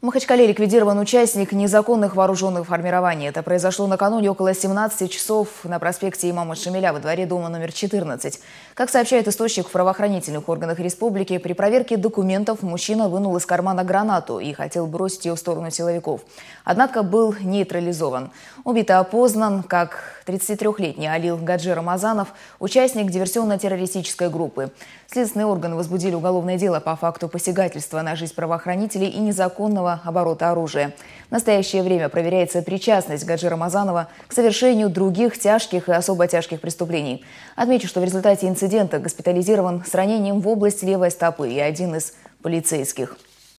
В Махачкале ликвидирован участник незаконных вооруженных формирований. Это произошло накануне около 17 часов на проспекте Имама Шамиля во дворе дома номер 14. Как сообщает источник в правоохранительных органах республики, при проверке документов мужчина вынул из кармана гранату и хотел бросить ее в сторону силовиков. Однако был нейтрализован. Убит опознан как 33-летний Алил Гаджи Рамазанов, участник диверсионно-террористической группы. Следственные органы возбудили уголовное дело по факту посягательства на жизнь правоохранителей и незаконного незаконного оборота оружия. В настоящее время проверяется причастность Гаджи Рамазанова к совершению других тяжких и особо тяжких преступлений. Отмечу, что в результате инцидента госпитализирован с ранением в область левой стопы и один из полицейских.